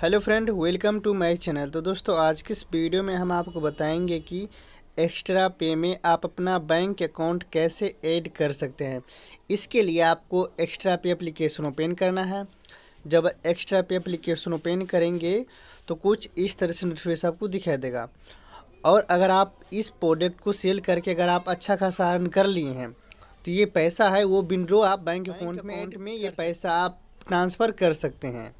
hello friend welcome to my channel तो दोस्तों आज की इस वीडियो में हम आपको बताएंगे कि एक्स्ट्रा पे में आप अपना बैंक अकाउंट कैसे ऐड कर सकते हैं इसके लिए आपको एक्स्ट्रा पे एप्लीकेशन ओपन करना है जब एक्स्ट्रा पे एप्लीकेशन ओपन करेंगे तो कुछ इस तरह से नोटिफिकेशन आपको दिखाई देगा और अगर आप इस प्रोडक्ट को सेल करके अगर आप अच्छा खासा अर्न कर लिए हैं तो ये पैसा है वो विंड्रो आप बैंक अकाउंट में में ये पैसा आप ट्रांसफ़र कर सकते हैं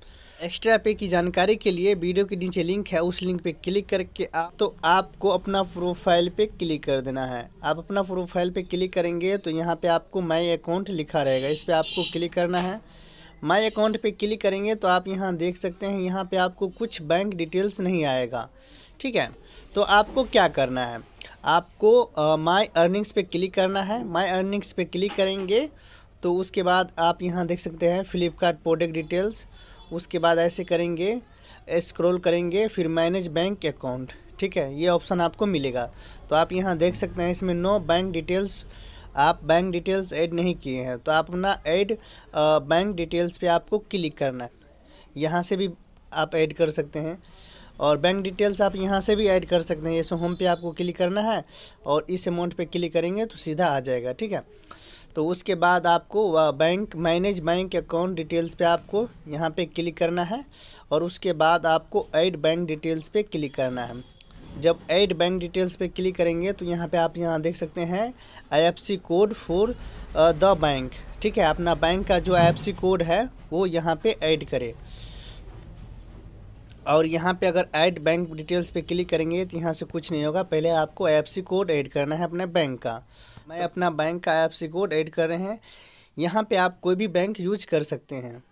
एक्स्ट्रा पे की जानकारी के लिए वीडियो के नीचे लिंक है उस लिंक पे क्लिक करके आप तो आपको अपना प्रोफाइल पे क्लिक कर देना है आप अपना प्रोफाइल पे क्लिक करेंगे तो यहाँ पे आपको माई अकाउंट लिखा रहेगा इस पर आपको क्लिक करना है माई अकाउंट पे क्लिक करेंगे तो आप यहाँ देख सकते हैं यहाँ पर आपको कुछ बैंक डिटेल्स नहीं आएगा ठीक है तो आपको क्या करना है आपको माई अर्निंग्स पर क्लिक करना है माई अर्निंग्स पर क्लिक करेंगे तो उसके बाद आप यहाँ देख सकते हैं फ्लिपकार्ट प्रोडक्ट डिटेल्स उसके बाद ऐसे करेंगे स्क्रॉल करेंगे फिर मैनेज बैंक अकाउंट ठीक है ये ऑप्शन आपको मिलेगा तो आप यहाँ देख सकते हैं इसमें नो बैंक डिटेल्स आप बैंक डिटेल्स ऐड नहीं किए हैं तो आप अपना ऐड बैंक डिटेल्स पे आपको क्लिक करना है यहाँ से भी आप ऐड कर सकते हैं और बैंक डिटेल्स आप यहाँ से भी ऐड कर सकते हैं जैसे होम पे आपको क्लिक करना है और इस अमाउंट पे क्लिक करेंगे तो सीधा आ जाएगा ठीक है तो उसके बाद आपको वह bank manage bank account details पे आपको यहाँ पे क्लिक करना है और उसके बाद आपको ऐड बैंक डिटेल्स पे क्लिक करना है जब ऐड बैंक डिटेल्स पे क्लिक करेंगे तो यहाँ पे आप यहाँ देख सकते हैं I code for the bank ठीक है अपना बैंक का जो आई कोड है वो यहाँ पर ऐड करें और यहाँ पे अगर ऐड बैंक डिटेल्स पे क्लिक करेंगे तो यहाँ से कुछ नहीं होगा पहले आपको आईएफसी कोड ऐड करना है अपने बैंक का मैं अपना बैंक का आई एफ कोड ऐड कर रहे हैं यहाँ पे आप कोई भी बैंक यूज कर सकते हैं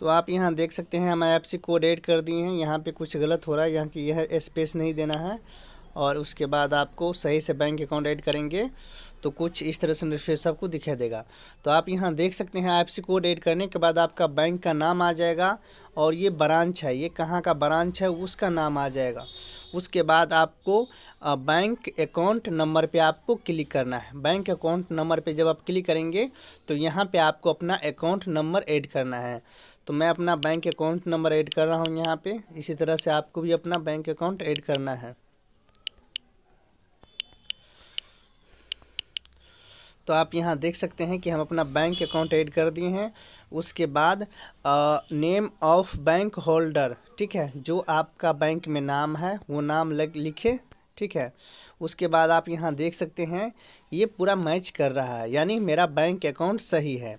तो आप यहाँ देख सकते हैं हम आई एफ कोड ऐड कर दिए हैं यहाँ पे कुछ गलत हो रहा है यहाँ की यह स्पेस नहीं देना है और उसके बाद आपको सही से बैंक अकाउंट ऐड करेंगे तो कुछ इस तरह से इंटरफेस आपको दिखाई देगा तो आप यहाँ देख सकते हैं आई कोड ऐड करने के बाद आपका बैंक का नाम आ जाएगा और ये ब्रांच है ये कहाँ का ब्रांच है उसका नाम आ जाएगा उसके बाद आपको बैंक अकाउंट नंबर पे आपको क्लिक करना है बैंक अकाउंट नंबर पे जब आप क्लिक करेंगे तो यहाँ पे आपको अपना अकाउंट नंबर ऐड करना है तो मैं अपना बैंक अकाउंट नंबर ऐड कर रहा हूँ यहाँ पे इसी तरह से आपको भी अपना बैंक अकाउंट ऐड करना है तो आप यहाँ देख सकते हैं कि हम अपना बैंक अकाउंट ऐड कर दिए हैं उसके बाद नेम ऑफ बैंक होल्डर ठीक है जो आपका बैंक में नाम है वो नाम लग लिखे ठीक है उसके बाद आप यहाँ देख सकते हैं ये पूरा मैच कर रहा है यानी मेरा बैंक अकाउंट सही है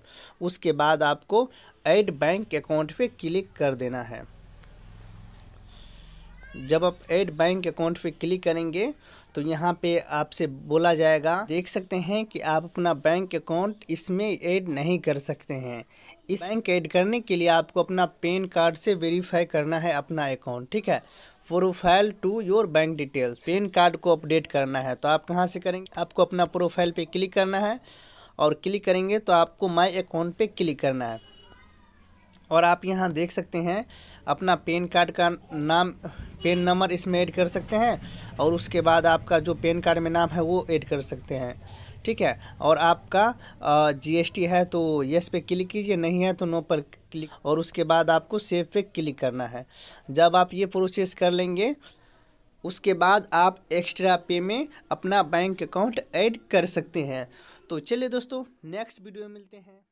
उसके बाद आपको ऐड बैंक अकाउंट पे क्लिक कर देना है जब आप ऐड बैंक अकाउंट पे क्लिक करेंगे तो यहाँ पे आपसे बोला जाएगा देख सकते हैं कि आप अपना बैंक अकाउंट इसमें ऐड नहीं कर सकते हैं इस बैंक ऐड करने के लिए आपको अपना पेन कार्ड से वेरीफाई करना है अपना अकाउंट ठीक है profile to your bank details PAN card को अपडेट करना है तो आप कहाँ से करेंगे आपको अपना प्रोफाइल पर क्लिक करना है और क्लिक करेंगे तो आपको माई अकाउंट पर क्लिक करना है और आप यहाँ देख सकते हैं अपना पेन कार्ड का नाम पेन नंबर इसमें ऐड कर सकते हैं और उसके बाद आपका जो पेन कार्ड में नाम है वो ऐड कर सकते हैं ठीक है और आपका जीएसटी है तो यस पे क्लिक कीजिए नहीं है तो नो पर क्लिक और उसके बाद आपको सेव पे क्लिक करना है जब आप ये प्रोसेस कर लेंगे उसके बाद आप एक्स्ट्रा पे में अपना बैंक अकाउंट ऐड कर सकते हैं तो चलिए दोस्तों नेक्स्ट वीडियो में मिलते हैं